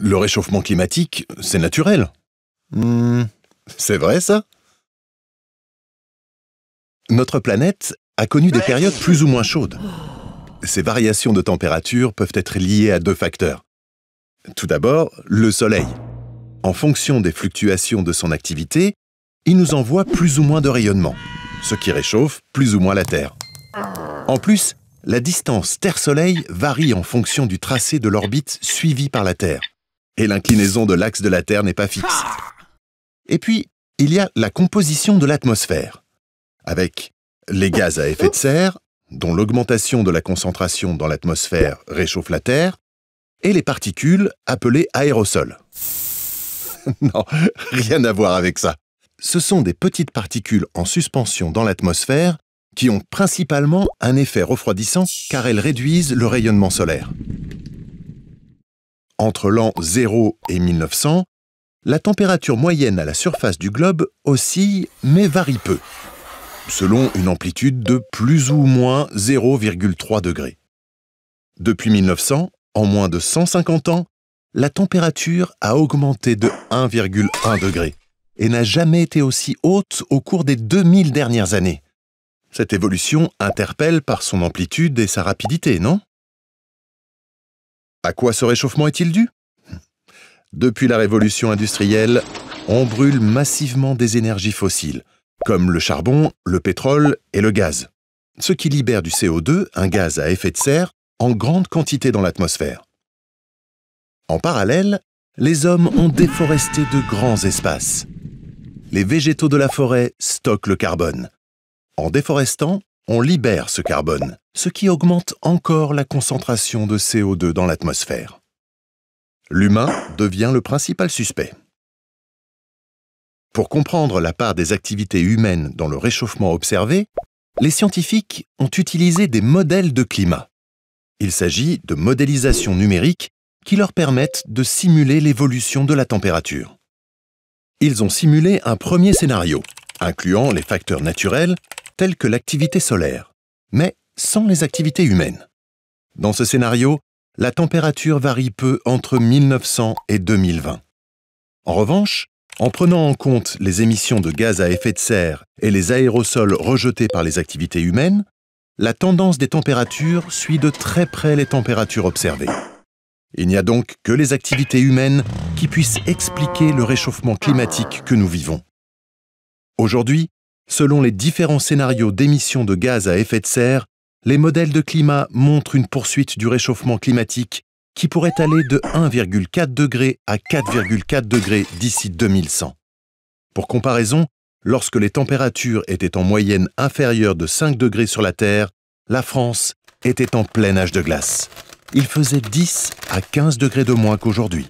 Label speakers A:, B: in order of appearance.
A: le réchauffement climatique, c'est naturel. Hmm, c'est vrai ça Notre planète a connu des périodes plus ou moins chaudes. Ces variations de température peuvent être liées à deux facteurs. Tout d'abord, le Soleil. En fonction des fluctuations de son activité, il nous envoie plus ou moins de rayonnement, ce qui réchauffe plus ou moins la Terre. En plus, la distance Terre-Soleil varie en fonction du tracé de l'orbite suivie par la Terre et l'inclinaison de l'axe de la Terre n'est pas fixe. Ah. Et puis, il y a la composition de l'atmosphère, avec les gaz à effet de serre, dont l'augmentation de la concentration dans l'atmosphère réchauffe la Terre, et les particules appelées aérosols. non, rien à voir avec ça. Ce sont des petites particules en suspension dans l'atmosphère qui ont principalement un effet refroidissant car elles réduisent le rayonnement solaire. Entre l'an 0 et 1900, la température moyenne à la surface du globe oscille mais varie peu, selon une amplitude de plus ou moins 0,3 degrés. Depuis 1900, en moins de 150 ans, la température a augmenté de 1,1 degré et n'a jamais été aussi haute au cours des 2000 dernières années. Cette évolution interpelle par son amplitude et sa rapidité, non à quoi ce réchauffement est-il dû Depuis la révolution industrielle, on brûle massivement des énergies fossiles, comme le charbon, le pétrole et le gaz, ce qui libère du CO2, un gaz à effet de serre, en grande quantité dans l'atmosphère. En parallèle, les hommes ont déforesté de grands espaces. Les végétaux de la forêt stockent le carbone. En déforestant, on libère ce carbone, ce qui augmente encore la concentration de CO2 dans l'atmosphère. L'humain devient le principal suspect. Pour comprendre la part des activités humaines dans le réchauffement observé, les scientifiques ont utilisé des modèles de climat. Il s'agit de modélisations numériques qui leur permettent de simuler l'évolution de la température. Ils ont simulé un premier scénario, incluant les facteurs naturels telles que l'activité solaire, mais sans les activités humaines. Dans ce scénario, la température varie peu entre 1900 et 2020. En revanche, en prenant en compte les émissions de gaz à effet de serre et les aérosols rejetés par les activités humaines, la tendance des températures suit de très près les températures observées. Il n'y a donc que les activités humaines qui puissent expliquer le réchauffement climatique que nous vivons. Aujourd'hui, Selon les différents scénarios d'émissions de gaz à effet de serre, les modèles de climat montrent une poursuite du réchauffement climatique qui pourrait aller de 1,4 degré à 4,4 degrés d'ici 2100. Pour comparaison, lorsque les températures étaient en moyenne inférieures de 5 degrés sur la Terre, la France était en plein âge de glace. Il faisait 10 à 15 degrés de moins qu'aujourd'hui.